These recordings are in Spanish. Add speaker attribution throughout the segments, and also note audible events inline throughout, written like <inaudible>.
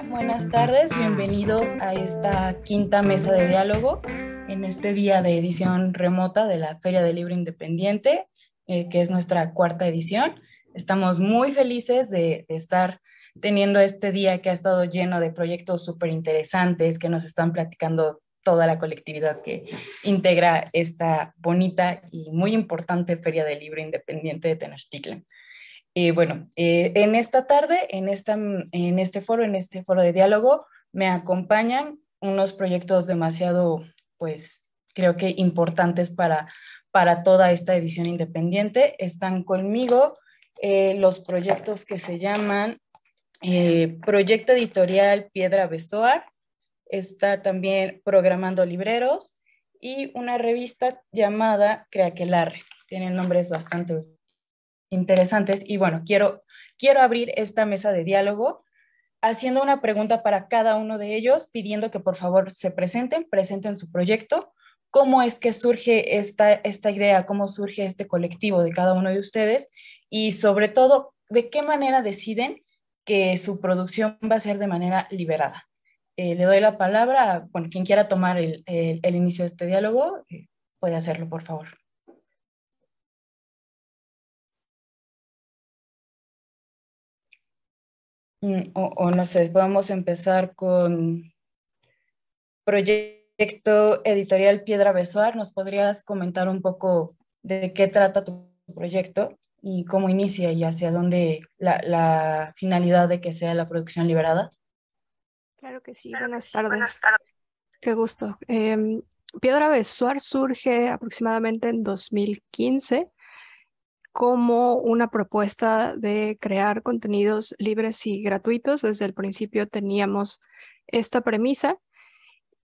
Speaker 1: buenas tardes, bienvenidos a esta quinta mesa de diálogo en este día de edición remota de la Feria del Libro Independiente, eh, que es nuestra cuarta edición. Estamos muy felices de, estar teniendo este día que ha estado lleno de proyectos súper interesantes que nos están platicando toda la colectividad que integra esta bonita y muy importante Feria del Libro Independiente de Tenochtitlan. Y bueno, eh, en esta tarde, en, esta, en este foro, en este foro de diálogo, me acompañan unos proyectos demasiado, pues creo que importantes para, para toda esta edición independiente. Están conmigo eh, los proyectos que se llaman eh, Proyecto Editorial Piedra Besoar, está también Programando Libreros y una revista llamada Creaquelarre. Tienen nombres bastante interesantes. Y bueno, quiero, quiero abrir esta mesa de diálogo haciendo una pregunta para cada uno de ellos, pidiendo que por favor se presenten, presenten su proyecto, cómo es que surge esta, esta idea, cómo surge este colectivo de cada uno de ustedes y sobre todo, de qué manera deciden que su producción va a ser de manera liberada. Eh, le doy la palabra a quien quiera tomar el, el, inicio de este diálogo, eh, puede
Speaker 2: hacerlo, por favor. Mm, o, no sé, ¿podemos empezar
Speaker 1: con proyecto editorial Piedra Besoar? ¿Nos podrías comentar un poco de qué trata tu proyecto y cómo inicia y hacia dónde la, finalidad de que sea la producción liberada?
Speaker 2: Claro que sí, buenas tardes. Qué gusto. Em, Piedra Besuar surge aproximadamente en 2015 como una propuesta de crear contenidos libres y gratuitos. Desde el principio teníamos esta premisa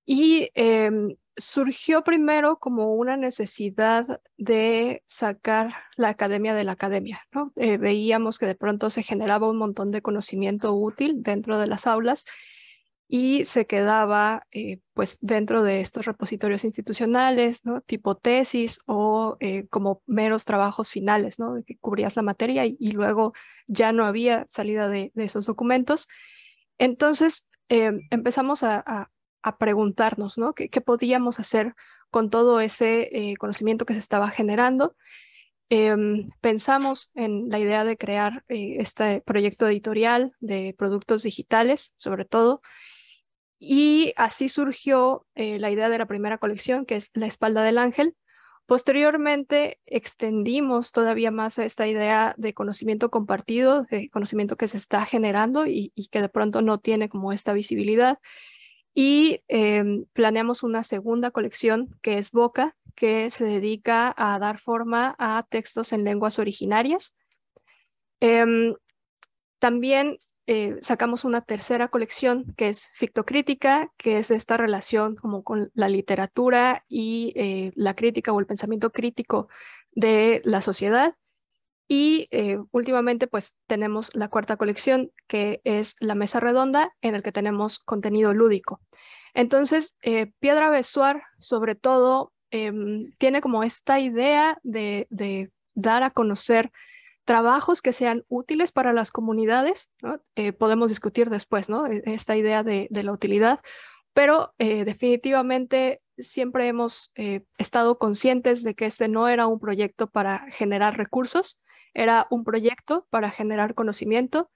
Speaker 2: y em, surgió primero como una necesidad de sacar la academia de la academia. ¿no? Eh, veíamos que de pronto se generaba un montón de conocimiento útil dentro de las aulas y se quedaba eh, pues dentro de estos repositorios institucionales, tipo tesis o eh, como meros trabajos finales, que cubrías la materia y, luego ya no había salida de, esos documentos. Entonces eh, empezamos a, preguntarnos ¿Qué, podíamos hacer con todo ese conocimiento que se estaba generando. Em, pensamos en la idea de crear este proyecto editorial de productos digitales, sobre todo, y así surgió eh, la idea de la primera colección, que es La espalda del ángel. Posteriormente extendimos todavía más esta idea de conocimiento compartido, de conocimiento que se está generando y, que de pronto no tiene como esta visibilidad. Y em, planeamos una segunda colección que es Boca, que se dedica a dar forma a textos en lenguas originarias. Em, también eh, sacamos una tercera colección que es Fictocrítica, que es esta relación como con la literatura y eh, la crítica o el pensamiento crítico de la sociedad. Y eh, últimamente pues tenemos la cuarta colección que es La Mesa Redonda en el que tenemos contenido lúdico. Entonces, Piedra Besuar sobre todo em, tiene como esta idea de dar a conocer trabajos que sean útiles para las comunidades, eh, podemos discutir después, ¿no? E-, esta idea de, la utilidad, pero eh, definitivamente siempre hemos eh, estado conscientes de que este no era un proyecto para generar recursos, era un proyecto para generar conocimiento.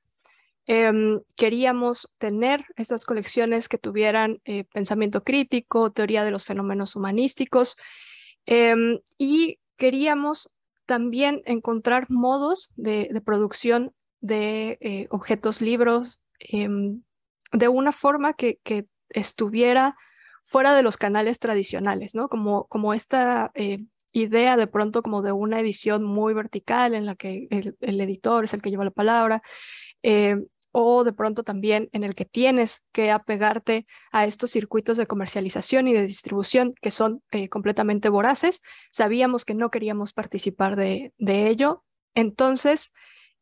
Speaker 2: Em, queríamos tener estas colecciones que tuvieran pensamiento crítico, teoría de los fenómenos humanísticos, em, y queríamos también encontrar modos de, producción de eh, objetos, libros, em, de una forma que, estuviera fuera de los canales tradicionales, ¿no? Como, como esta eh, idea de pronto como de una edición muy vertical en la que el, editor es el que lleva la palabra, eh, o de pronto también en el que tienes que apegarte a estos circuitos de comercialización y de distribución que son eh, completamente voraces. Sabíamos que no queríamos participar de, ello. Entonces,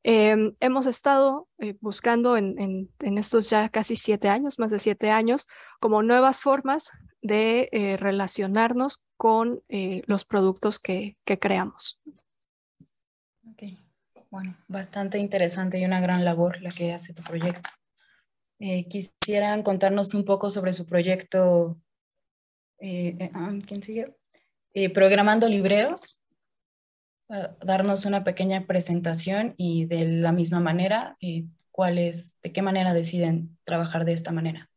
Speaker 2: em, hemos estado eh, buscando en, estos ya casi siete años, más de siete años, como nuevas formas de eh, relacionarnos con los productos que creamos.
Speaker 1: Bueno, bastante interesante y una gran labor la que hace tu proyecto. Eh, quisieran contarnos un poco sobre su proyecto. Eh, eh, ah, ¿Quién sigue? programando libreros. darnos una pequeña presentación y de la misma manera, ¿cuál es, de qué manera deciden trabajar de esta manera.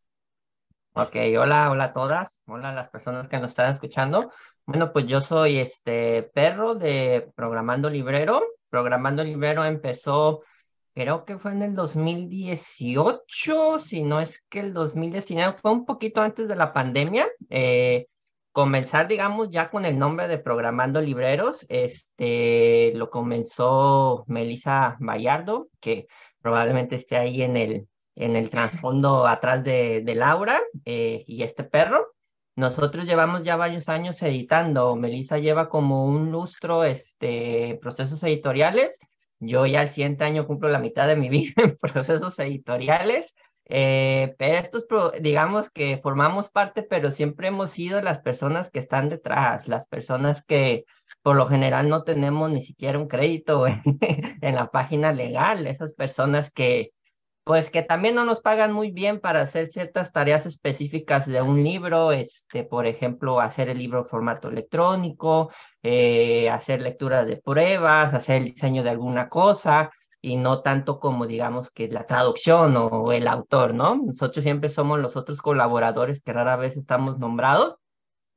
Speaker 3: Ok, hola, hola a todas, hola a las personas que nos están escuchando. Bueno, pues yo soy este perro de Programando Librero programando Librero empezó, creo que fue en el 2018, si no es que el 2019, fue un poquito antes de la pandemia. Eh, comenzar, digamos, ya con el nombre de Programando Libreros, este, lo comenzó Melissa Bayardo, que probablemente esté ahí en el, en el trasfondo atrás de, Laura eh, y este perro. Nosotros llevamos ya varios años editando. Melissa lleva como un lustro este, procesos editoriales. Yo ya al siguiente año cumplo la mitad de mi <laughs> vida en procesos editoriales. Eh, pero estos, digamos que formamos parte, pero siempre hemos sido las personas que están detrás, las personas que por lo general no tenemos ni siquiera un crédito <laughs> en la página legal, esas personas que, pues que también no nos pagan muy bien para hacer ciertas tareas específicas de un libro, este, por ejemplo, hacer el libro en formato electrónico, eh, hacer lectura de pruebas, hacer el diseño de alguna cosa y no tanto como digamos que la traducción o el autor, ¿no? Nosotros siempre somos los otros colaboradores que rara vez estamos nombrados.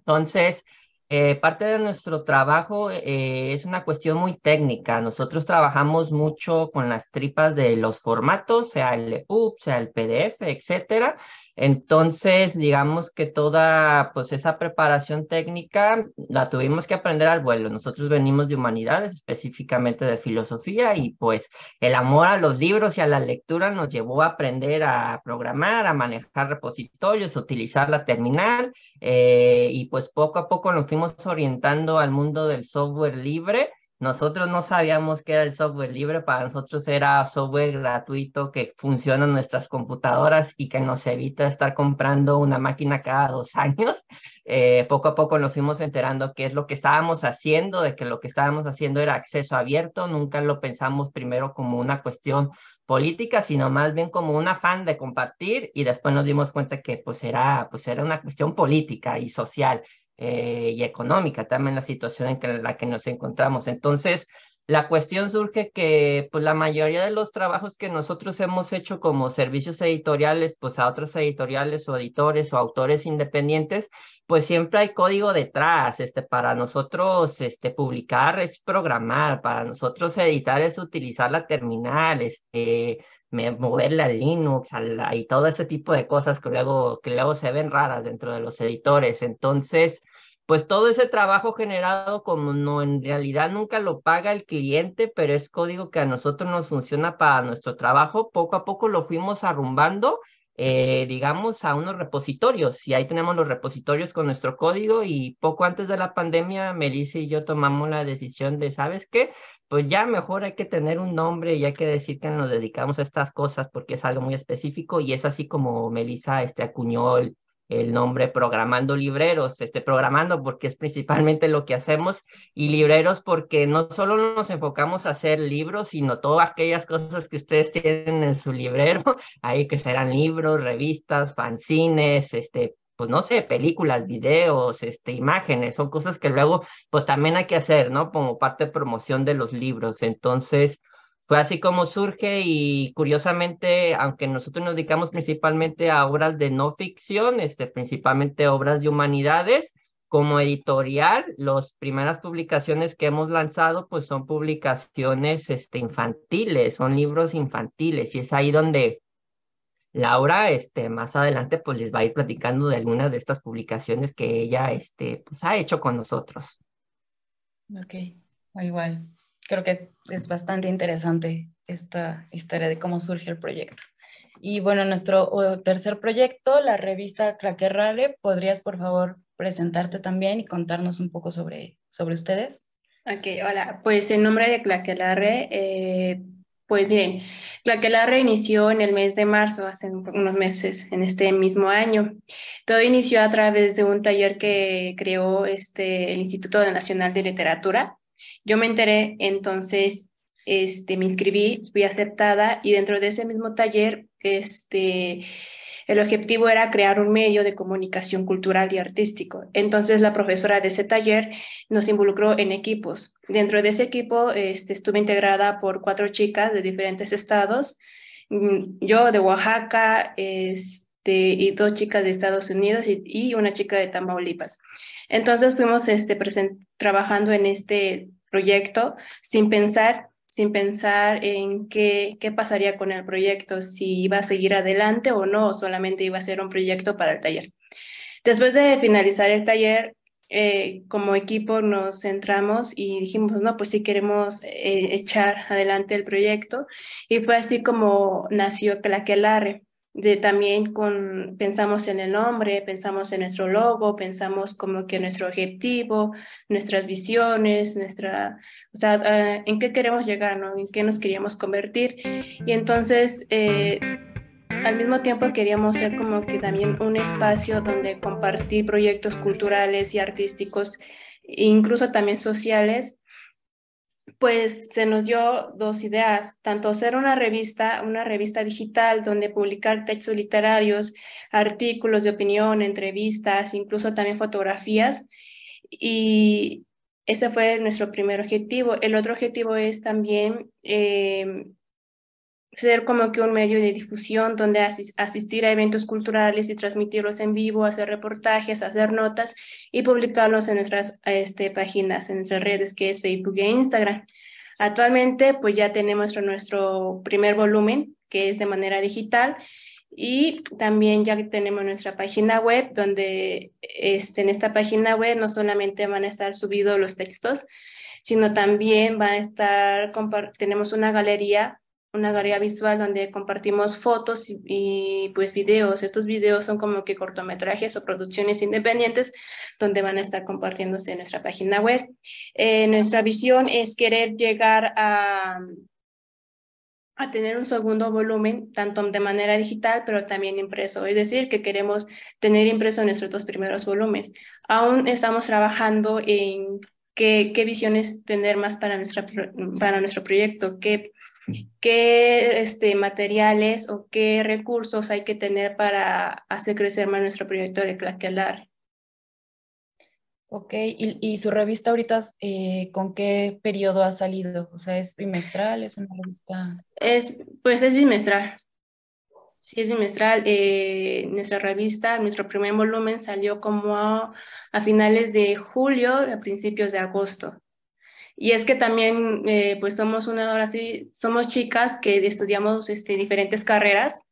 Speaker 3: Entonces, eh, parte de nuestro trabajo eh, es una cuestión muy técnica. Nosotros trabajamos mucho con las tripas de los formatos, sea el EPUB, sea el PDF, etcétera, entonces, digamos que toda pues, esa preparación técnica la tuvimos que aprender al vuelo. Nosotros venimos de humanidades, específicamente de filosofía, y pues el amor a los libros y a la lectura nos llevó a aprender a programar, a manejar repositorios, a utilizar la terminal, eh, y pues poco a poco nos fuimos orientando al mundo del software libre nosotros no sabíamos qué era el software libre, para nosotros era software gratuito que funciona en nuestras computadoras y que nos evita estar comprando una máquina cada dos <laughs> años. Eh, poco a poco nos fuimos enterando qué es lo que estábamos haciendo, de que lo que estábamos haciendo era acceso abierto, nunca lo pensamos primero como una cuestión política, sino más bien como un afán de compartir y después nos dimos cuenta que pues era, pues era una cuestión política y social eh, y económica también la situación en, la que nos encontramos. Entonces, la cuestión surge que pues, la mayoría de los trabajos que nosotros hemos hecho como servicios editoriales, pues a otras editoriales o editores o autores independientes, pues siempre hay código detrás. Este, para nosotros este, publicar es programar, para nosotros editar es utilizar la terminal, este, moverla a Linux y todo ese tipo de cosas que luego, que luego se ven raras dentro de los editores. Entonces, pues todo ese trabajo generado como no en realidad nunca lo paga el cliente, pero es código que a nosotros nos funciona para nuestro trabajo, poco a poco lo fuimos arrumbando eh, digamos, a unos repositorios y ahí tenemos los repositorios con nuestro código y poco antes de la pandemia, Melissa y yo tomamos la decisión de, ¿sabes qué? Pues ya mejor hay que tener un nombre y hay que decir que nos dedicamos a estas cosas porque es algo muy específico y es así como Melissa este, acuñó el, el nombre Programando Libreros, este, programando porque es principalmente lo que hacemos y libreros porque no solo nos enfocamos a hacer libros, sino todas aquellas cosas que ustedes tienen en su librero, <laughs> ahí que serán libros, revistas, fanzines, este, pues no sé, películas, videos, este, imágenes, son cosas que luego pues también hay que hacer, ¿no? Como parte de promoción de los libros. Entonces, fue así como surge y curiosamente, aunque nosotros nos dedicamos principalmente a obras de no ficción, este, principalmente obras de humanidades, como editorial, las primeras publicaciones que hemos lanzado pues son publicaciones este, infantiles, son libros infantiles y es ahí donde Laura este, más adelante pues les va a ir platicando de algunas de estas publicaciones que ella este, pues, ha hecho con nosotros.
Speaker 1: Ok, igual creo que es bastante interesante esta historia de cómo surge el proyecto. Y bueno, nuestro tercer proyecto, la revista Claque Rare, ¿podrías por favor presentarte también y contarnos un poco sobre, sobre
Speaker 4: ustedes? Ok, hola, pues en nombre de Claque eh, pues bien, Claquelarre inició en el mes de marzo, hace unos meses, en este mismo año. Todo inició a través de un taller que creó este, el Instituto Nacional de Literatura, yo me enteré, entonces este, me inscribí, fui aceptada y dentro de ese mismo taller, este, el objetivo era crear un medio de comunicación cultural y artístico. Entonces la profesora de ese taller nos involucró en equipos. Dentro de ese equipo este, estuve integrada por cuatro chicas de diferentes estados, mm, yo de Oaxaca este, y dos chicas de Estados Unidos y una chica de Tamaulipas. Entonces fuimos este, trabajando en este proyecto sin pensar sin pensar en qué, qué pasaría con el proyecto, si iba a seguir adelante o no, solamente iba a ser un proyecto para el taller. Después de finalizar el taller, eh, como equipo nos centramos y dijimos, no, pues sí queremos eh, echar adelante el proyecto. Y fue así como nació Claquelarre de también con, pensamos en el nombre, pensamos en nuestro logo, pensamos como que nuestro objetivo, nuestras visiones, nuestra, o sea, eh, en qué queremos llegar, ¿no? En qué nos queríamos convertir. Y entonces, eh, al mismo tiempo queríamos ser como que también un espacio donde compartir proyectos culturales y artísticos, e incluso también sociales, pues se nos dio dos ideas, tanto hacer una revista, una revista digital donde publicar textos literarios, artículos de opinión, entrevistas, incluso también fotografías. Y ese fue nuestro primer objetivo. El otro objetivo es también em, ser como que un medio de difusión donde asistir a eventos culturales y transmitirlos en vivo, hacer reportajes, hacer notas y publicarlos en nuestras este, páginas, en nuestras redes que es Facebook e Instagram. Actualmente pues ya tenemos nuestro primer volumen que es de manera digital y también ya tenemos nuestra página web donde este, en esta página web no solamente van a estar subidos los textos, sino también van a estar, tenemos una galería una galería visual donde compartimos fotos y, pues videos. Estos videos son como que cortometrajes o producciones independientes donde van a estar compartiéndose en nuestra página web. Eh, nuestra visión es querer llegar a, a tener un segundo volumen, tanto de manera digital, pero también impreso. Es decir, que queremos tener impreso nuestros dos primeros volúmenes. Aún estamos trabajando en qué, qué visiones tener más para, nuestra, para nuestro proyecto, qué qué este, materiales o qué recursos hay que tener para hacer crecer más nuestro proyecto de Claquelar. Ok, y, y, su revista
Speaker 1: ahorita, eh, ¿con qué periodo ha salido? O sea, ¿es bimestral? ¿Es una revista?
Speaker 4: Es, pues es bimestral. Sí, es bimestral. Eh, nuestra revista, nuestro primer volumen salió como a finales de julio, a principios de agosto. Y es que también, eh, pues somos una, ahora sí, somos chicas que estudiamos este, diferentes carreras,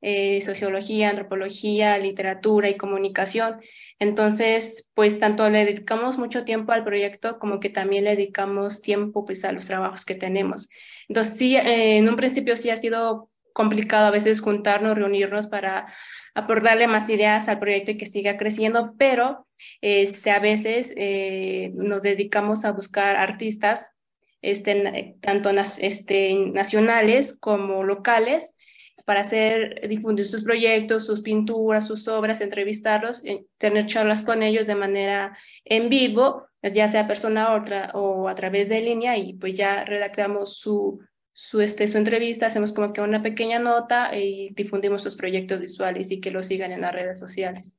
Speaker 4: eh, sociología, antropología, literatura y comunicación. Entonces, pues tanto le dedicamos mucho tiempo al proyecto como que también le dedicamos tiempo pues a los trabajos que tenemos. Entonces, sí, eh, en un principio sí ha sido complicado a veces juntarnos, reunirnos para aportarle más ideas al proyecto y que siga creciendo, pero este, a veces eh, nos dedicamos a buscar artistas, este, tanto este, nacionales como locales, para hacer, difundir sus proyectos, sus pinturas, sus obras, entrevistarlos, eh, tener charlas con ellos de manera en vivo, ya sea persona otra, o a través de línea, y pues ya redactamos su su, este, su entrevista, hacemos como que una pequeña nota y difundimos sus proyectos visuales y que lo sigan en las redes sociales.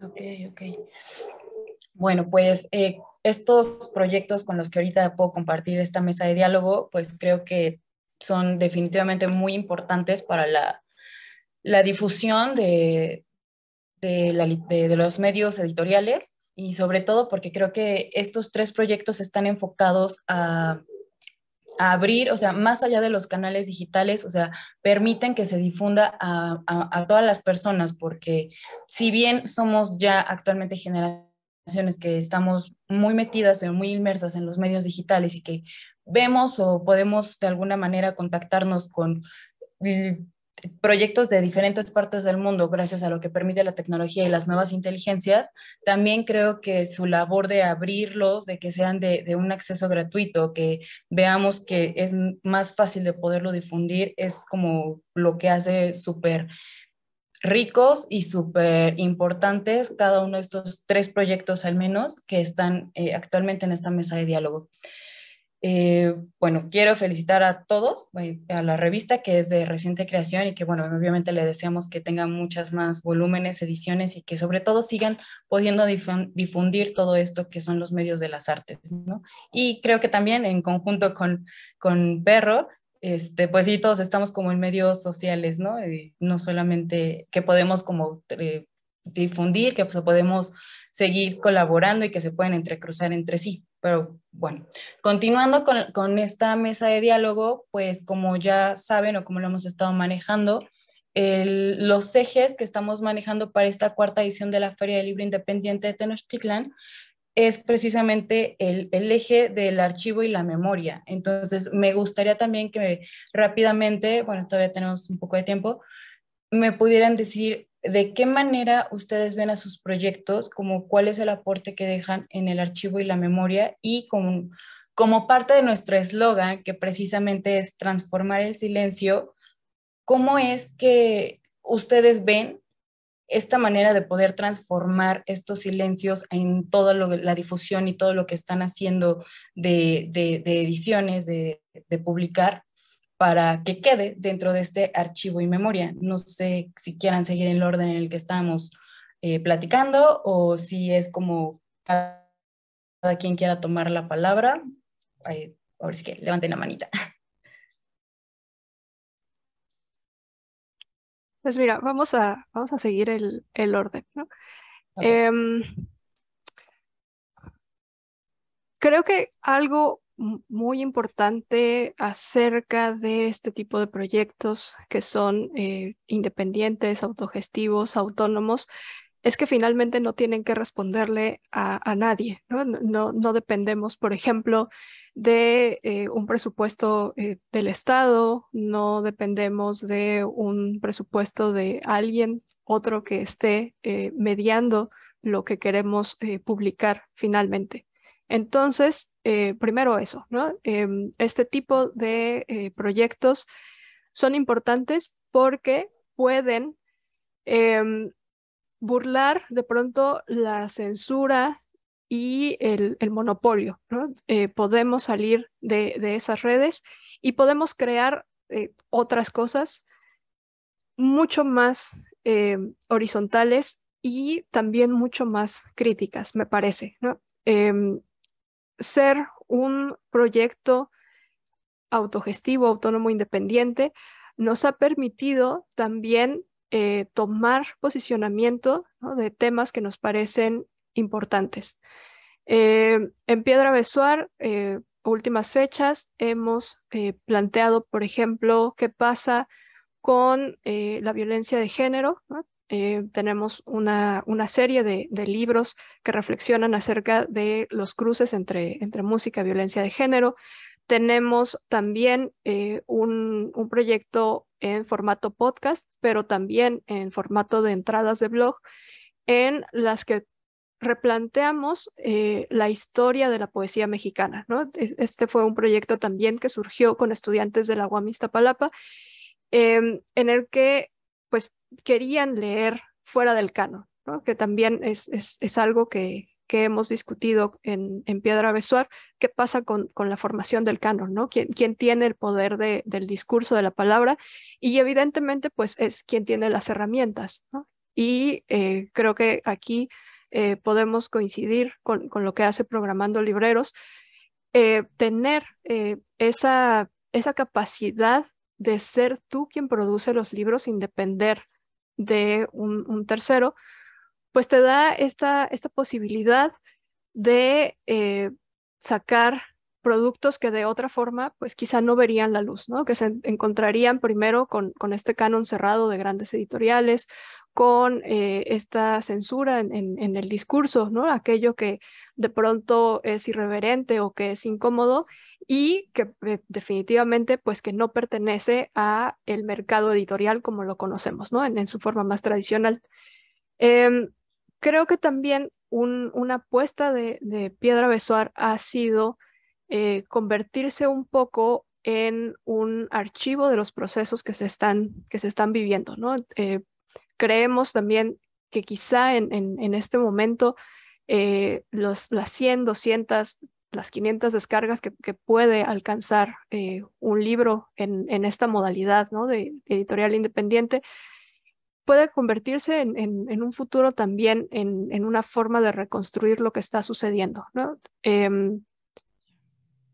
Speaker 1: Ok, ok. Bueno, pues eh, estos proyectos con los que ahorita puedo compartir esta mesa de diálogo, pues creo que son definitivamente muy importantes para la, difusión de, de los medios editoriales y sobre todo porque creo que estos tres proyectos están enfocados a abrir, o sea, más allá de los canales digitales, o sea, permiten que se difunda a, todas las personas, porque si bien somos ya actualmente generaciones que estamos muy metidas, eh, muy inmersas en los medios digitales y que vemos o podemos de alguna manera contactarnos con mm, proyectos de diferentes partes del mundo gracias a lo que permite la tecnología y las nuevas inteligencias, también creo que su labor de abrirlos, de que sean de, un acceso gratuito, que veamos que es más fácil de poderlo difundir, es como lo que hace súper ricos y súper importantes cada uno de estos tres proyectos al menos que están eh, actualmente en esta mesa de diálogo. Eh, bueno, quiero felicitar a todos, eh, a la revista que es de reciente creación y que, bueno, obviamente le deseamos que tenga muchas más volúmenes, ediciones y que sobre todo sigan pudiendo difundir todo esto que son los medios de las artes, ¿no? Y creo que también en conjunto con, con Perro, este, pues sí, todos estamos como en medios sociales, ¿no? Eh, no solamente que podemos como difundir, que pues, podemos seguir colaborando y que se pueden entrecruzar entre sí. Pero bueno, continuando con, con, esta mesa de diálogo, pues como ya saben o como lo hemos estado manejando, el, los ejes que estamos manejando para esta cuarta edición de la Feria del Libro Independiente de Tenochtitlan es precisamente el, el, eje del archivo y la memoria. Entonces, me gustaría también que rápidamente, bueno, todavía tenemos un poco de tiempo, me pudieran decir ¿De qué manera ustedes ven a sus proyectos, como cuál es el aporte que dejan en el archivo y la memoria y como, como parte de nuestro eslogan, que precisamente es transformar el silencio, cómo es que ustedes ven esta manera de poder transformar estos silencios en toda la difusión y todo lo que están haciendo de, ediciones, de, de publicar, para que quede dentro de este archivo y memoria. No sé si quieran seguir el orden en el que estamos eh, platicando o si es como cada, quien quiera tomar la palabra. Eh, ahora sí que levanten la manita.
Speaker 2: Pues mira, vamos a, vamos a seguir el, orden. Em, creo que algo muy importante acerca de este tipo de proyectos que son eh, independientes, autogestivos, autónomos, es que finalmente no tienen que responderle a, nadie. ¿no? No, no dependemos, por ejemplo, de eh, un presupuesto eh, del Estado, no dependemos de un presupuesto de alguien, otro que esté mediando lo que queremos publicar finalmente. Entonces, eh, primero eso, ¿no? Em, este tipo de eh, proyectos son importantes porque pueden em, burlar de pronto la censura y el, monopolio, ¿no? Eh, podemos salir de, esas redes y podemos crear otras cosas mucho más em, horizontales y también mucho más críticas, me parece, ¿no? ser un proyecto autogestivo, autónomo, independiente, nos ha permitido también eh, tomar posicionamiento de temas que nos parecen importantes. Eh, en Piedra Besuar, eh, últimas fechas, hemos planteado, por ejemplo, qué pasa con la violencia de género, eh, tenemos una, una serie de, libros que reflexionan acerca de los cruces entre, entre música y violencia de género. Tenemos también eh, un, proyecto en formato podcast, pero también en formato de entradas de blog, en las que replanteamos eh, la historia de la poesía mexicana. ¿no? Este fue un proyecto también que surgió con estudiantes de la UAM Iztapalapa, em, en el que pues querían leer fuera del canon, que también es, algo que, hemos discutido en, Piedra Besuar, qué pasa con, la formación del canon, ¿no? ¿Quién, tiene el poder del discurso, de la palabra, y evidentemente pues es quien tiene las herramientas. Y eh, creo que aquí eh, podemos coincidir con, con, lo que hace Programando Libreros, eh, tener esa, esa capacidad de ser tú quien produce los libros independer de un, tercero, pues te da esta, esta posibilidad de eh, sacar productos que de otra forma, pues quizá no verían la luz, ¿no? Que se encontrarían primero con, con este canon cerrado de grandes editoriales con eh, esta censura en, el discurso, ¿no? Aquello que de pronto es irreverente o que es incómodo y que eh, definitivamente pues que no pertenece a el mercado editorial como lo conocemos, ¿no? En, su forma más tradicional. Em, creo que también una apuesta de, Piedra Besoar ha sido eh, convertirse un poco en un archivo de los procesos que se están, que se están viviendo. ¿no? creemos también que quizá en, en, este momento eh, los, las 100, 200, las 500 descargas que, puede alcanzar eh, un libro en, en esta modalidad ¿no? de editorial independiente puede convertirse en, un futuro también en, una forma de reconstruir lo que está sucediendo. Em,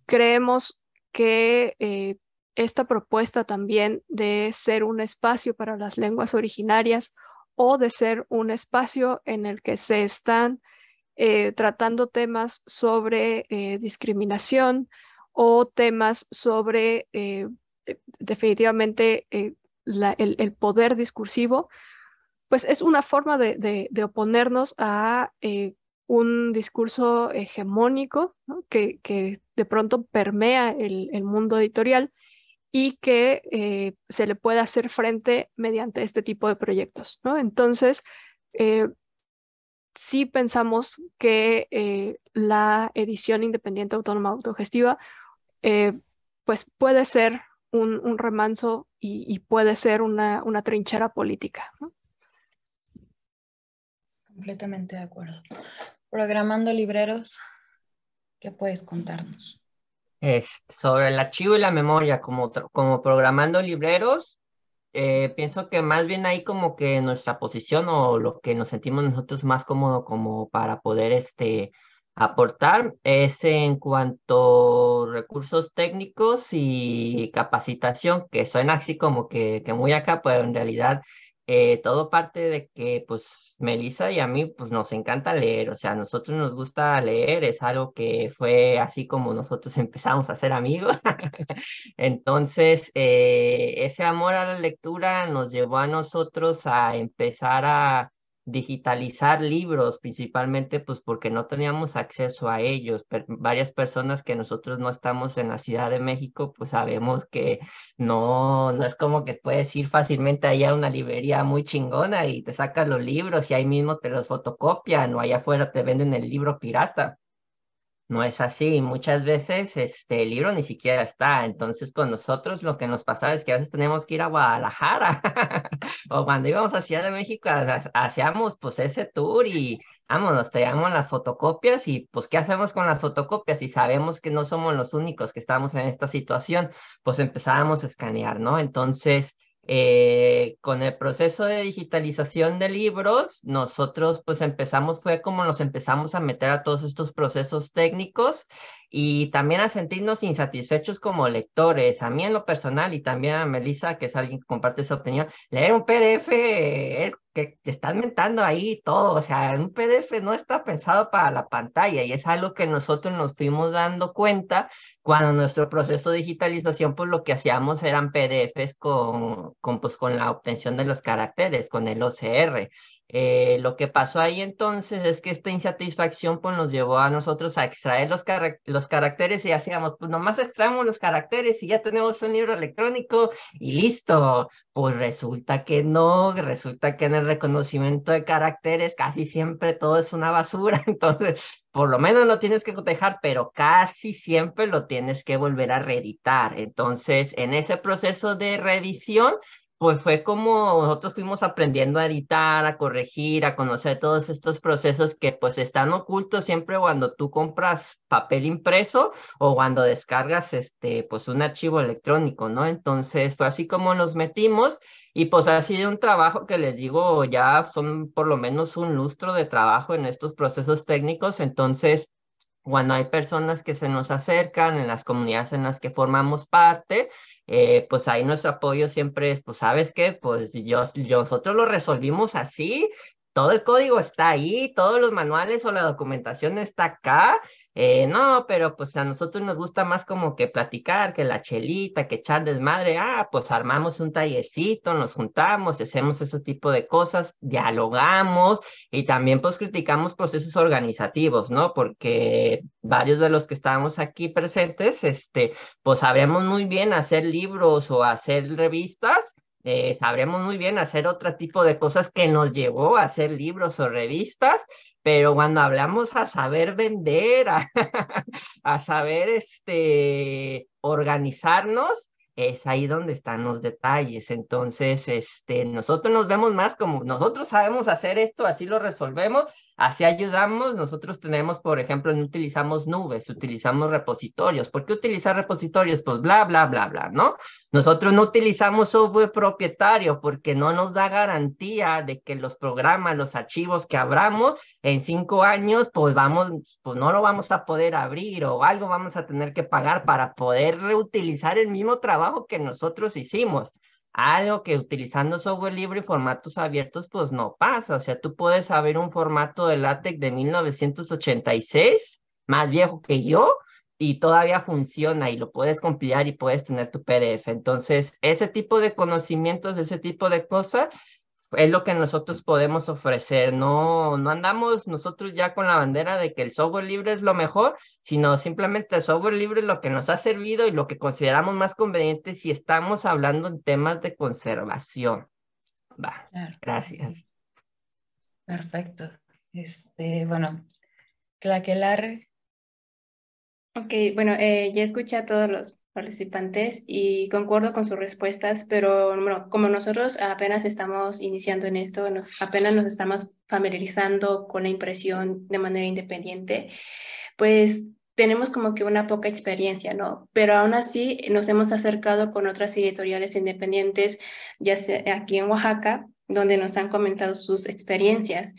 Speaker 2: creemos que eh, esta propuesta también de ser un espacio para las lenguas originarias o de ser un espacio en el que se están eh, tratando temas sobre eh, discriminación o temas sobre eh, definitivamente el, poder discursivo, pues es una forma de, oponernos a un discurso hegemónico que, de pronto permea el mundo editorial y que eh, se le pueda hacer frente mediante este tipo de proyectos. Entonces, eh, sí pensamos que eh, la edición independiente autónoma autogestiva pues puede ser un, remanso y, puede ser una, trinchera política.
Speaker 1: Completamente de acuerdo. Programando libreros, ¿qué puedes contarnos?
Speaker 3: sobre el archivo y la memoria, como, como programando libreros, eh, pienso que más bien ahí como que nuestra posición o lo que nos sentimos nosotros más cómodo como para poder este, aportar es en cuanto recursos técnicos y capacitación, que suena así como que, que muy acá, pero en realidad eh, todo parte de que pues Melissa y a mí pues nos encanta leer, o sea, a nosotros nos gusta leer, es algo que fue así como nosotros <laughs> empezamos a ser amigos. <laughs> Entonces, eh, ese amor a la lectura nos llevó a nosotros a empezar a digitalizar libros, principalmente pues porque no teníamos acceso a ellos. varias personas que nosotros no estamos en la Ciudad de México, pues sabemos que no, no es como que puedes ir fácilmente allá a una librería muy chingona y te sacas los libros y ahí mismo te los fotocopian o allá afuera te venden el libro pirata no es así. Muchas veces este, el libro ni siquiera está. Entonces, con nosotros lo que nos pasaba es que a veces tenemos que ir a Guadalajara <laughs> o cuando íbamos a Ciudad de México, hacíamos pues ese tour y vámonos, traíamos las fotocopias y pues ¿qué hacemos con las fotocopias? Y sabemos que no somos los únicos que estamos en esta situación, pues empezábamos a escanear, ¿no? Entonces, eh, con el proceso de digitalización de libros, nosotros pues empezamos, fue como nos empezamos a meter a todos estos procesos técnicos y también a sentirnos insatisfechos como lectores. A mí en lo personal y también a Melissa, que es alguien que comparte esa opinión, leer un PDF es que te están mentando ahí todo. O sea, un PDF no está pensado para la pantalla y es algo que nosotros nos fuimos dando cuenta cuando nuestro proceso de digitalización, pues lo que hacíamos eran PDFs con, con, pues, con la obtención de los caracteres, con el OCR. Eh, lo que pasó ahí entonces es que esta insatisfacción pues, nos llevó a nosotros a extraer los, los caracteres y hacíamos, pues nomás extraemos los caracteres y ya tenemos un libro electrónico y listo. Pues resulta que no, resulta que en el reconocimiento de caracteres casi siempre todo es una basura, <laughs> entonces por lo menos lo tienes que cotejar, pero casi siempre lo tienes que volver a reeditar. Entonces, en ese proceso de reedición, pues fue como nosotros fuimos aprendiendo a editar, a corregir, a conocer todos estos procesos que pues están ocultos siempre cuando tú compras papel impreso o cuando descargas este pues un archivo electrónico, ¿no? Entonces fue así como nos metimos y pues ha sido un trabajo que les digo ya son por lo menos un lustro de trabajo en estos procesos técnicos, entonces cuando hay personas que se nos acercan en las comunidades en las que formamos parte, eh, pues ahí nuestro apoyo siempre es, pues sabes qué, pues yo, nosotros lo resolvimos así, todo el código está ahí, todos los manuales o la documentación está acá, eh, no, pero pues a nosotros nos gusta más como que platicar, que la chelita, que echar desmadre, ah, pues armamos un tallercito, nos juntamos, hacemos ese tipo de cosas, dialogamos y también pues criticamos procesos organizativos, ¿no? Porque varios de los que estábamos aquí presentes, este, pues sabríamos muy bien hacer libros o hacer revistas, eh, sabremos muy bien hacer otro tipo de cosas que nos llevó a hacer libros o revistas pero cuando hablamos a saber vender, <laughs> a, saber este, organizarnos, es ahí donde están los detalles. Entonces, este, nosotros nos vemos más como nosotros sabemos hacer esto, así lo resolvemos, Así ayudamos, nosotros tenemos, por ejemplo, no utilizamos nubes, utilizamos repositorios. ¿Por qué utilizar repositorios? Pues bla, bla, bla, bla, ¿no? Nosotros no utilizamos software propietario porque no nos da garantía de que los programas, los archivos que abramos en cinco años, pues vamos, pues no lo vamos a poder abrir o algo vamos a tener que pagar para poder reutilizar el mismo trabajo que nosotros hicimos. Algo que utilizando software libre y formatos abiertos, pues no pasa. O sea, tú puedes saber un formato de LaTeX de 1986, más viejo que yo, y todavía funciona y lo puedes compilar y puedes tener tu PDF. Entonces, ese tipo de conocimientos, ese tipo de cosas, es lo que nosotros podemos ofrecer. No, no andamos nosotros ya con la bandera de que el software libre es lo mejor, sino simplemente el software libre es lo que nos ha servido y lo que consideramos más conveniente si estamos hablando en temas de conservación. Va, gracias.
Speaker 1: Perfecto. Este, bueno, Claquelar.
Speaker 4: Ok, bueno, eh, ya escuché a todos los participantes y concuerdo con sus respuestas, pero bueno, como nosotros apenas estamos iniciando en esto, apenas nos estamos familiarizando con la impresión de manera independiente, pues tenemos como que una poca experiencia, ¿no? Pero aún así nos hemos acercado con otras editoriales independientes, ya sea aquí en Oaxaca, donde nos han comentado sus experiencias.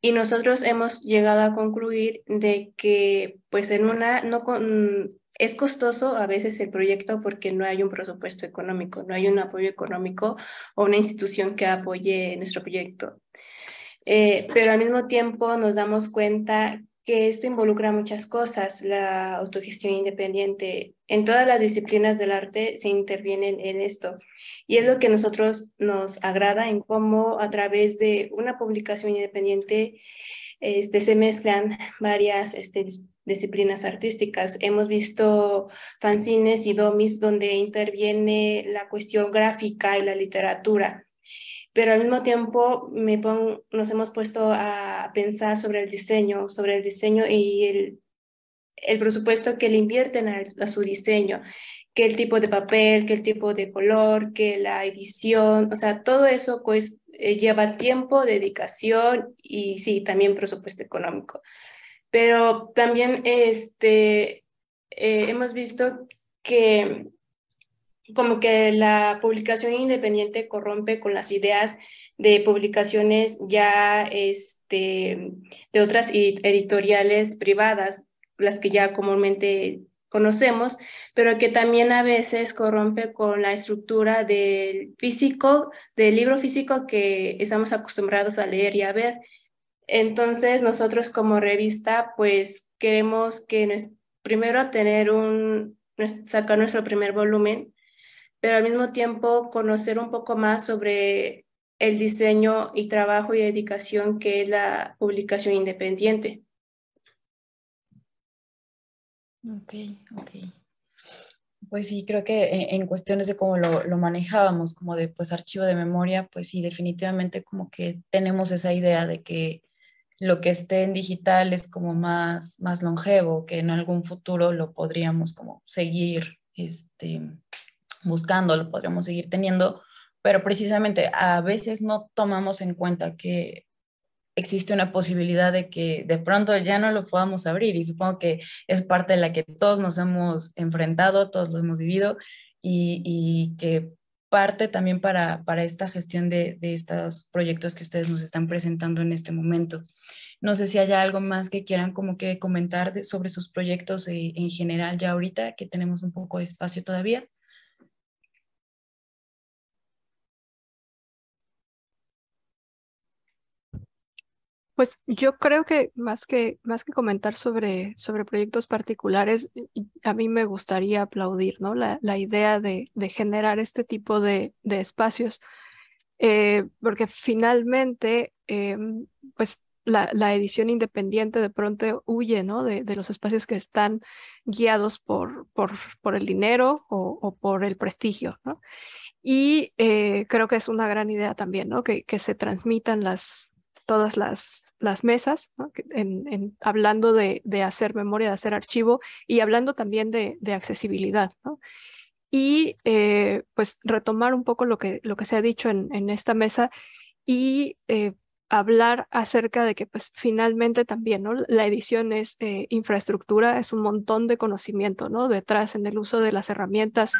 Speaker 4: Y nosotros hemos llegado a concluir de que, pues en una, no, con, es costoso a veces el proyecto porque no hay un presupuesto económico, no hay un apoyo económico o una institución que apoye nuestro proyecto. Eh, pero al mismo tiempo nos damos cuenta que esto involucra muchas cosas, la autogestión independiente. En todas las disciplinas del arte se intervienen en esto. Y es lo que a nosotros nos agrada en cómo a través de una publicación independiente este, se mezclan varias este, disciplinas artísticas. Hemos visto fanzines y domis donde interviene la cuestión gráfica y la literatura, pero al mismo tiempo me nos hemos puesto a pensar sobre el diseño, sobre el diseño y el, presupuesto que le invierten a su diseño que el tipo de papel, que el tipo de color, que la edición, o sea, todo eso pues, eh, lleva tiempo, dedicación y sí, también presupuesto económico. Pero también este, eh, hemos visto que como que la publicación independiente corrompe con las ideas de publicaciones ya este, de otras editoriales privadas, las que ya comúnmente conocemos, pero que también a veces corrompe con la estructura del físico, del libro físico que estamos acostumbrados a leer y a ver. Entonces, nosotros como revista, pues queremos que nos, primero tener un, sacar nuestro primer volumen, pero al mismo tiempo conocer un poco más sobre el diseño y trabajo y dedicación que es la publicación independiente.
Speaker 5: Ok,
Speaker 1: ok. Pues sí, creo que e, en cuestiones de cómo lo, manejábamos, como de pues, archivo de memoria, pues sí, definitivamente como que tenemos esa idea de que lo que esté en digital es como más, más longevo, que en algún futuro lo podríamos como seguir este, buscando, lo podríamos seguir teniendo, pero precisamente a veces no tomamos en cuenta que existe una posibilidad de que de pronto ya no lo podamos abrir y supongo que es parte de la que todos nos hemos enfrentado, todos lo hemos vivido y, que parte también para, para esta gestión de, de, estos proyectos que ustedes nos están presentando en este momento. No sé si haya algo más que quieran como que comentar sobre sus proyectos eh, en
Speaker 5: general ya ahorita que tenemos un poco de espacio todavía.
Speaker 2: Pues yo creo que más que, más que comentar sobre, sobre proyectos particulares, eh, a mí me gustaría aplaudir ¿no? la, idea de, generar este tipo de, espacios, eh, porque finalmente em, pues la, edición independiente de pronto huye ¿no? de, los espacios que están guiados por, por, por el dinero o, por el prestigio. ¿no? Y eh, creo que es una gran idea también, ¿no? Que, que se transmitan las, todas las, las mesas, en, hablando de, hacer memoria, de hacer archivo y hablando también de, accesibilidad. Y eh, pues retomar un poco lo que, lo que se ha dicho en, esta mesa y eh, hablar acerca de que pues finalmente también la edición es eh, infraestructura, es un montón de conocimiento ¿no? detrás en el uso de las herramientas,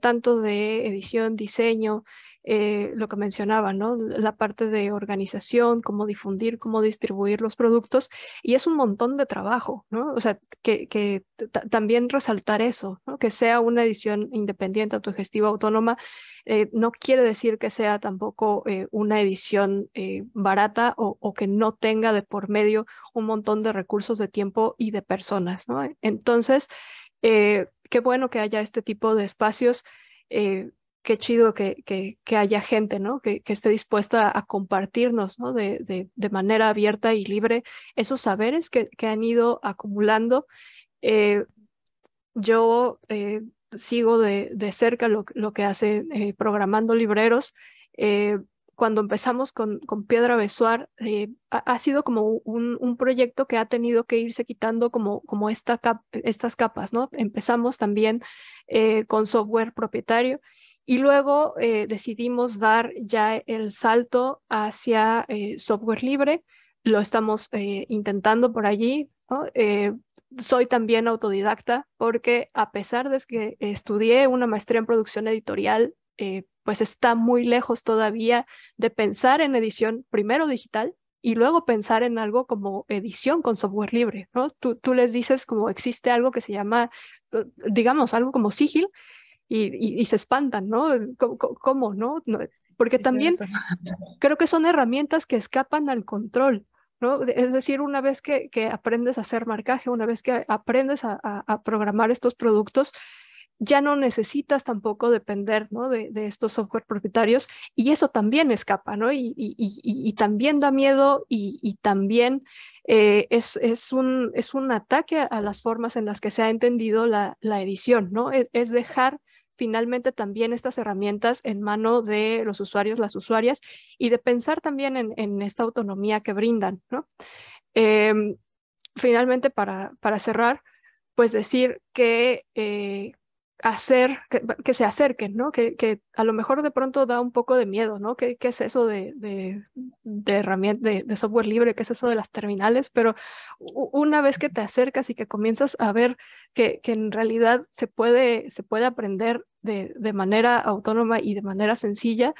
Speaker 2: tanto de edición, diseño, eh, lo que mencionaba, ¿no? La parte de organización, cómo difundir, cómo distribuir los productos, y es un montón de trabajo, ¿no? O sea, que, también resaltar eso, ¿no? Que sea una edición independiente, autogestiva, autónoma, eh, no quiere decir que sea tampoco eh, una edición barata o, que no tenga de por medio un montón de recursos de tiempo y de personas. ¿no? Entonces, qué bueno que haya este tipo de espacios qué chido que, que, haya gente, ¿no? Que, que esté dispuesta a compartirnos, ¿no? De, de, manera abierta y libre esos saberes que, han ido acumulando. Eh, yo eh, sigo de, de, cerca lo, que hace eh, Programando Libreros. cuando empezamos con, con Piedra Besuar, ha, sido como un, un, proyecto que ha tenido que irse quitando como, como esta estas capas, ¿no? Empezamos también con software propietario y luego eh, decidimos dar ya el salto hacia eh, software libre. Lo estamos eh, intentando por allí. soy también autodidacta porque a pesar de que estudié una maestría en producción editorial, pues está muy lejos todavía de pensar en edición primero digital y luego pensar en algo como edición con software libre. ¿no? tú les dices como existe algo que se llama, digamos, algo como sigil y, se espantan, ¿no? ¿Cómo, no? Porque también
Speaker 5: <laughs>
Speaker 2: creo que son herramientas que escapan al control, ¿no? Es decir, una vez que, aprendes a hacer marcaje, una vez que aprendes a, programar estos productos, ya no necesitas tampoco depender ¿no? de, estos software propietarios y eso también escapa, ¿no? Y, también da miedo y, también eh, es, un, es, un, ataque a las formas en las que se ha entendido la, edición, ¿no? es, dejar finalmente también estas herramientas en mano de los usuarios, las usuarias, y de pensar también en, esta autonomía que brindan. ¿no? Em, finalmente, para, para, cerrar, pues decir que... Eh, hacer, que, se acerquen, ¿no? Que, que, a lo mejor de pronto da un poco de miedo, ¿no? ¿Qué, qué es eso de, de, herramienta, software libre? ¿Qué es eso de las terminales? Pero una vez que te acercas y que comienzas a ver que, que en realidad se puede, se puede aprender de, manera autónoma y de manera sencilla,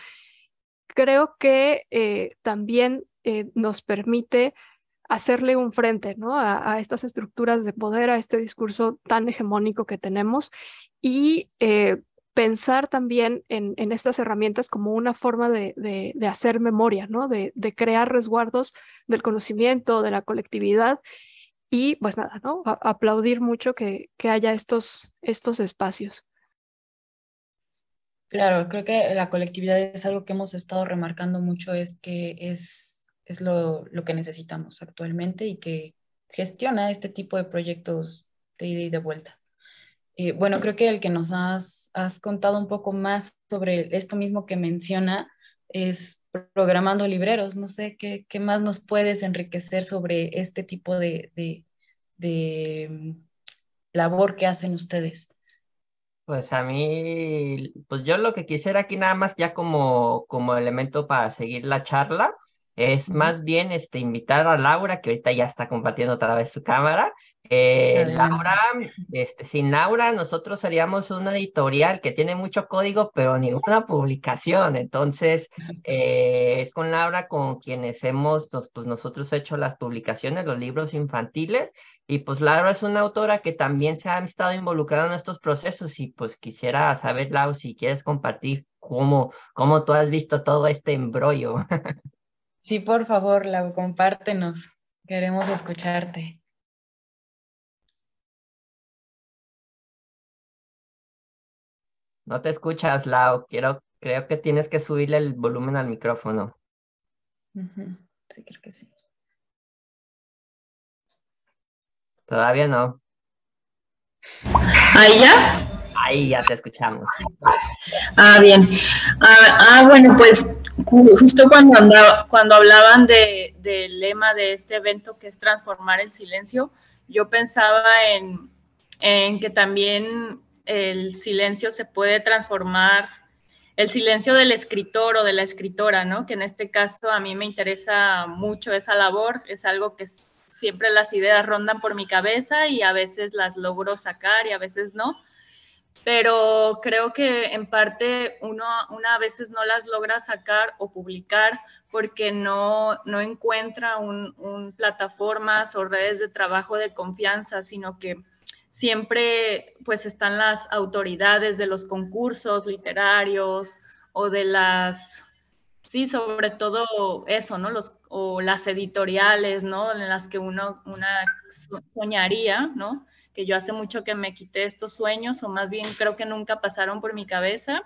Speaker 2: creo que eh, también eh, nos permite hacerle un frente ¿no? a, estas estructuras de poder, a este discurso tan hegemónico que tenemos y eh, pensar también en, estas herramientas como una forma de, hacer memoria, ¿no? de, crear resguardos del conocimiento, de la colectividad y pues nada, ¿no? aplaudir mucho que, que haya estos, estos espacios.
Speaker 1: Claro, creo que la colectividad es algo que hemos estado remarcando mucho, es que es, lo, que necesitamos actualmente y que gestiona este tipo de proyectos de ida y de vuelta. Eh, bueno, creo que el que nos has, contado un poco más sobre esto mismo que menciona es programando libreros. No sé qué, más nos puedes enriquecer sobre este tipo de, de mm, labor que hacen ustedes.
Speaker 3: Pues a mí, pues yo lo que quisiera aquí nada más ya como, como elemento para seguir la charla, es más bien este, invitar a Laura, que ahorita ya está compartiendo otra vez su cámara. Eh, Laura, este, sin Laura nosotros seríamos una editorial que tiene mucho código, pero ninguna publicación. Entonces, eh, es con Laura con quienes hemos, pues nosotros hecho las publicaciones, los libros infantiles. Y pues Laura es una autora que también se ha estado involucrada en estos procesos y pues quisiera saber, Laura si quieres compartir cómo, cómo tú has visto todo este embrollo. <laughs> Sí, por favor, Lau, compártenos. Queremos escucharte. No te escuchas, Lau. Quiero, creo que tienes que subirle el volumen al micrófono.
Speaker 5: Sí,
Speaker 3: creo que sí. Todavía no. ¿Ahí ya? Ahí ya te escuchamos.
Speaker 5: Ah, bien. Ah, ah bueno, pues justo cuando, cuando hablaban
Speaker 3: del lema
Speaker 5: de este evento que es transformar el silencio, yo pensaba en, en que también el silencio se puede transformar, el silencio del escritor o de la escritora, ¿no? Que en este caso a mí me interesa mucho esa labor, es algo que siempre las ideas rondan por mi cabeza y a veces las logro sacar y a veces no, pero creo que en parte uno, una a veces no las logra sacar o publicar porque no, no encuentra un, un plataformas o redes de trabajo de confianza, sino que siempre pues están las autoridades de los concursos literarios o de las sí, sobre todo eso, ¿no? Los, o las editoriales, ¿no? En las que uno una soñaría, ¿no? que yo hace mucho que me quité estos sueños, o más bien creo que nunca pasaron por mi cabeza,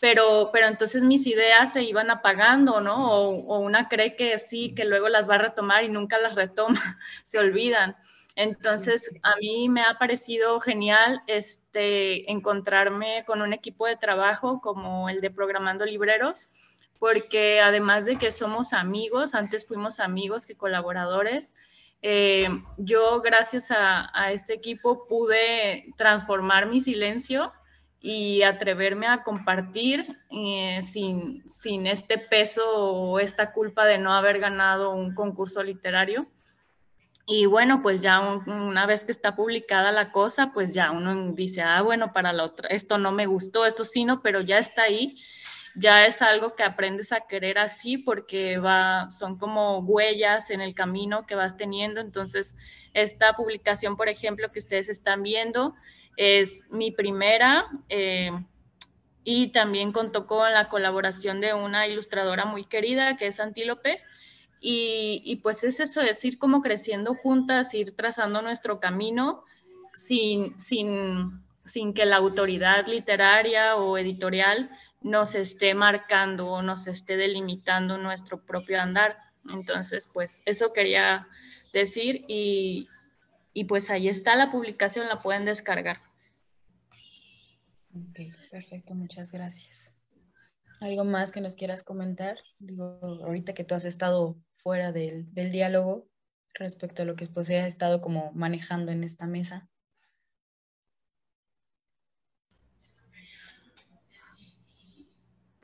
Speaker 5: pero, pero entonces mis ideas se iban apagando, ¿no? O, o una cree que sí, que luego las va a retomar y nunca las retoma, <laughs> se olvidan. Entonces, a mí me ha parecido genial este, encontrarme con un equipo de trabajo como el de Programando Libreros, porque además de que somos amigos, antes fuimos amigos que colaboradores, eh, yo, gracias a, este equipo, pude transformar mi silencio y atreverme a compartir eh, sin, sin este peso o esta culpa de no haber ganado un concurso literario. Y bueno, pues ya una vez que está publicada la cosa, pues ya uno dice, ah, bueno, para la otra, esto no me gustó, esto sí no, pero ya está ahí ya es algo que aprendes a querer así porque va, son como huellas en el camino que vas teniendo. Entonces, esta publicación, por ejemplo, que ustedes están viendo, es mi primera. Eh, y también contó con la colaboración de una ilustradora muy querida que es Antílope. Y, pues es eso, es ir como creciendo juntas, ir trazando nuestro camino sin, sin, sin que la autoridad literaria o editorial nos esté marcando o nos esté delimitando nuestro propio andar. Entonces, pues eso quería decir y, pues ahí está la publicación, la pueden descargar.
Speaker 1: perfecto, muchas gracias. ¿Algo más que nos quieras comentar? Digo, ahorita que tú has estado fuera del, del diálogo respecto a lo que pues has estado como manejando en esta mesa.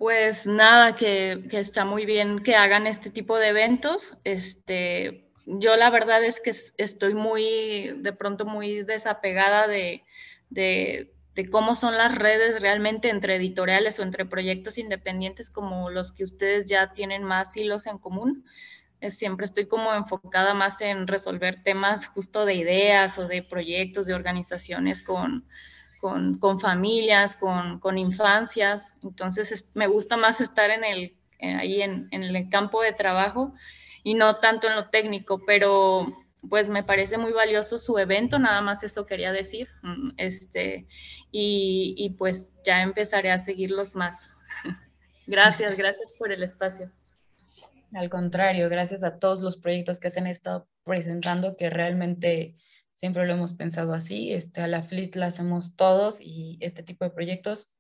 Speaker 5: Pues nada, que, está muy bien que hagan este tipo de eventos. Este, yo la verdad es que estoy muy, de pronto, muy desapegada de, de, cómo son las redes realmente entre editoriales o entre proyectos independientes como los que ustedes ya tienen más hilos en común. Siempre estoy como enfocada más en resolver temas justo de ideas o de proyectos, de organizaciones con, con, familias, con, infancias. Entonces me gusta más estar en el, eh, ahí en, el campo de trabajo y no tanto en lo técnico, pero pues me parece muy valioso su evento, nada más eso quería decir. Mm, este, y pues ya empezaré a seguirlos más. <laughs> Gracias, gracias por el espacio.
Speaker 1: Al contrario, gracias a todos los proyectos que se han estado presentando que realmente siempre lo hemos pensado así, este, a la FLIT la hacemos todos y este tipo de proyectos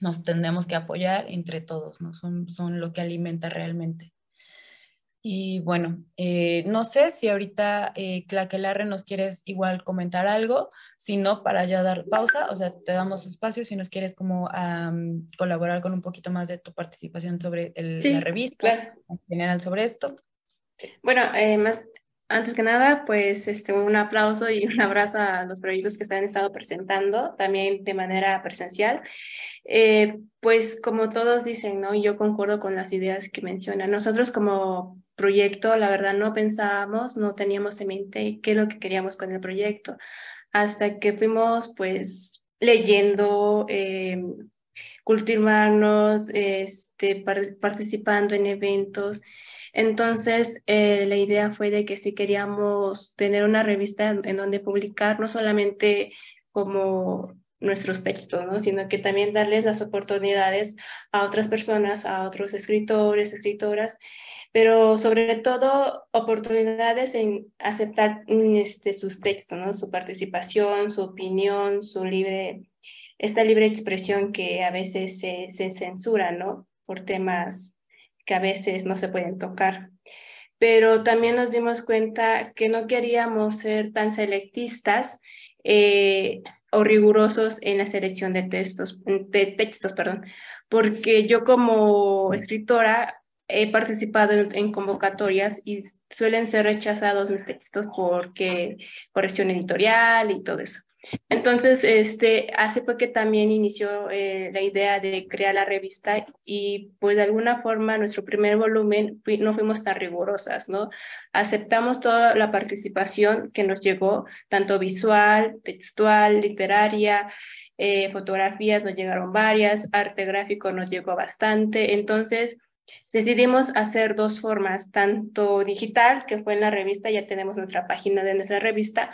Speaker 1: nos tendremos que apoyar entre todos, ¿no? son, son lo que alimenta realmente. Y bueno, eh, no sé si ahorita Claque eh, Claquelarre nos quieres igual comentar algo, si no, para ya dar pausa, o sea, te damos espacio si nos quieres como colaborar con un poquito más de tu participación sobre la revista, en general sobre esto.
Speaker 4: Bueno, eh, más antes que nada, pues este, un aplauso y un abrazo a los proyectos que se han estado presentando, también de manera presencial. Eh, pues como todos dicen, ¿no? Yo concuerdo con las ideas que mencionan. Nosotros como proyecto, la verdad, no pensábamos, no teníamos en mente qué es lo que queríamos con el proyecto, hasta que fuimos pues leyendo, eh, cultivarnos, este, participando en eventos entonces, eh, la idea fue de que si queríamos tener una revista en, donde publicar no solamente como nuestros textos, ¿no? sino que también darles las oportunidades a otras personas, a otros escritores, escritoras, pero sobre todo oportunidades en aceptar mm, este, sus textos, ¿no? su participación, su opinión, su libre, esta libre expresión que a veces se, se censura ¿no? por temas que a veces no se pueden tocar. Pero también nos dimos cuenta que no queríamos ser tan selectistas eh, o rigurosos en la selección de textos, de textos perdón, porque yo como escritora he participado en, convocatorias y suelen ser rechazados mis textos porque corrección editorial y todo eso. Entonces, este, hace fue que también inició eh, la idea de crear la revista y pues de alguna forma nuestro primer volumen no fuimos tan rigurosas, ¿no? Aceptamos toda la participación que nos llegó, tanto visual, textual, literaria, eh, fotografías nos llegaron varias, arte gráfico nos llegó bastante, entonces... Decidimos hacer dos formas, tanto digital, que fue en la revista, ya tenemos nuestra página de nuestra revista,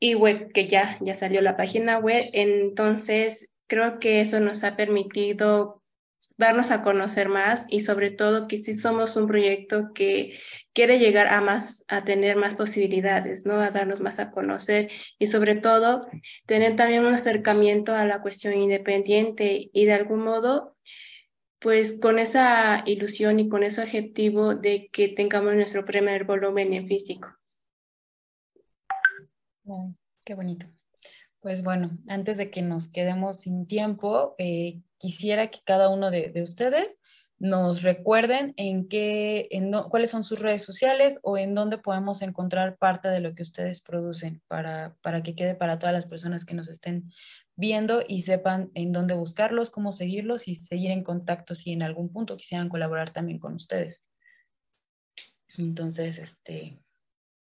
Speaker 4: y web, que ya, ya salió la página web. Entonces, creo que eso nos ha permitido darnos a conocer más y sobre todo que sí somos un proyecto que quiere llegar a más, a tener más posibilidades, ¿no? A darnos más a conocer y sobre todo tener también un acercamiento a la cuestión independiente y de algún modo, pues con esa ilusión y con ese objetivo de que tengamos nuestro primer volumen en físico
Speaker 1: qué bonito. Pues bueno, antes de que nos quedemos sin tiempo, eh, quisiera que cada uno de, ustedes nos recuerden en qué, en cuáles son sus redes sociales o en dónde podemos encontrar parte de lo que ustedes producen para, para que quede para todas las personas que nos estén viendo y sepan en dónde buscarlos, cómo seguirlos y seguir en contacto si en algún punto quisieran colaborar también con ustedes. Entonces, este,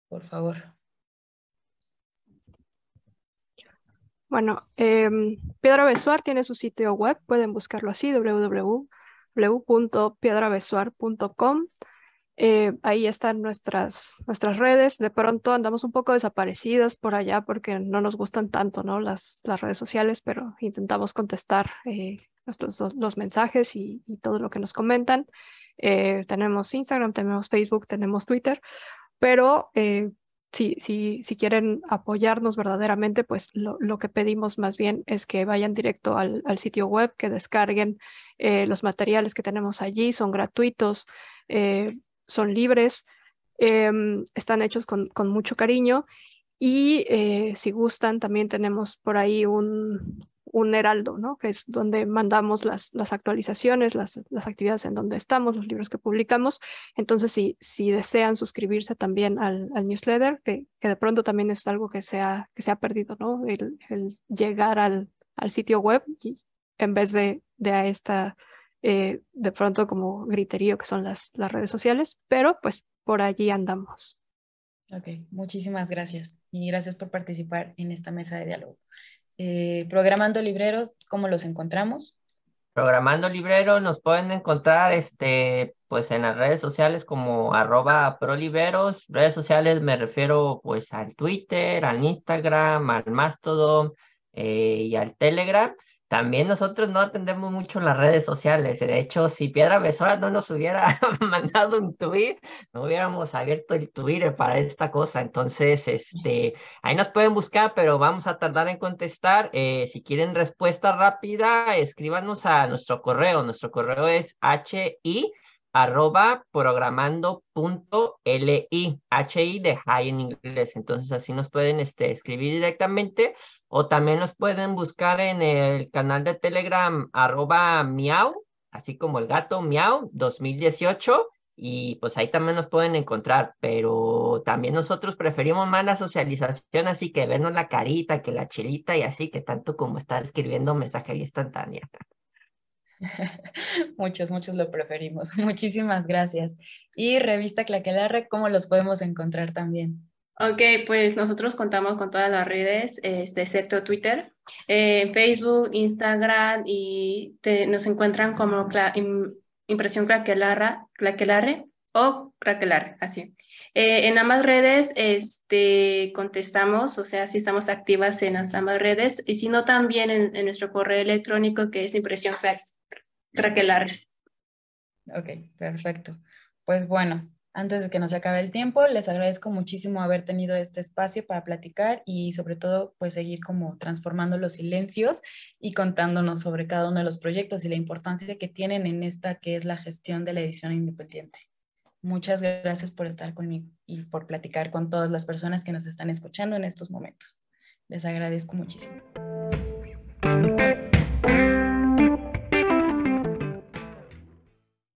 Speaker 1: por favor.
Speaker 2: Bueno, em, Piedra Besuar tiene su sitio web, pueden buscarlo así, www.piedrabesuar.com. Eh, ahí están nuestras, nuestras redes. De pronto andamos un poco desaparecidas por allá porque no nos gustan tanto ¿no? las, las redes sociales, pero intentamos contestar eh, los mensajes y, todo lo que nos comentan. Eh, tenemos Instagram, tenemos Facebook, tenemos Twitter, pero si, quieren apoyarnos verdaderamente, pues lo, que pedimos más bien es que vayan directo al, sitio web, que descarguen eh, los materiales que tenemos allí, son gratuitos, eh, son libres, em, están hechos con, con, mucho cariño y eh, si gustan, también tenemos por ahí un, un heraldo, ¿no? que es donde mandamos las, las actualizaciones, las, las, actividades en donde estamos, los libros que publicamos. Entonces, si, si desean suscribirse también al, newsletter, que, que, de pronto también es algo que se ha, que se ha perdido, ¿no? el, llegar al, al, sitio web en vez de, de a esta, eh, de pronto como griterío que son las, las redes sociales, pero pues por allí andamos.
Speaker 1: Ok, muchísimas gracias y gracias por participar en esta mesa de diálogo. Eh, programando libreros, ¿cómo los encontramos?
Speaker 3: Programando libreros nos pueden encontrar este, pues en las redes sociales como arroba proliberos. Redes sociales me refiero pues al Twitter, al Instagram, al Mastodon eh, y al Telegram también nosotros no atendemos mucho las redes sociales. De hecho, si Piedra Besora no nos hubiera <laughs> mandado un tweet, no hubiéramos abierto el Twitter para esta cosa. Entonces, este, ahí nos pueden buscar, pero vamos a tardar en contestar. Eh, si quieren respuesta rápida, escríbanos a nuestro correo. Nuestro correo es hi arroba programando.li, i de high en inglés. Entonces así nos pueden este, escribir directamente o también nos pueden buscar en el canal de Telegram arroba miau, así como el gato miau 2018 y pues ahí también nos pueden encontrar, pero también nosotros preferimos más la socialización, así que vernos la carita, que la chilita y así, que tanto como estar escribiendo mensajería instantánea.
Speaker 1: <laughs> muchos, muchos lo preferimos. <laughs> Muchísimas gracias. Y Revista Claquelarre, ¿cómo los podemos encontrar también?
Speaker 4: Ok, pues nosotros contamos con todas las redes, este, excepto Twitter, eh, Facebook, Instagram y nos encuentran como Impresión Claquelarra, Claquelarre o Claquelarre, así. Eh, en ambas redes este, contestamos, o sea, si estamos activas en las ambas redes, y si no, también en, nuestro correo electrónico que es impresión Traquelar.
Speaker 1: Ok, perfecto. Pues bueno, antes de que nos acabe el tiempo, les agradezco muchísimo haber tenido este espacio para platicar y sobre todo pues seguir como transformando los silencios y contándonos sobre cada uno de los proyectos y la importancia que tienen en esta que es la gestión de la edición independiente. Muchas gracias por estar conmigo y por platicar con todas las personas que nos están escuchando en estos momentos. Les agradezco muchísimo.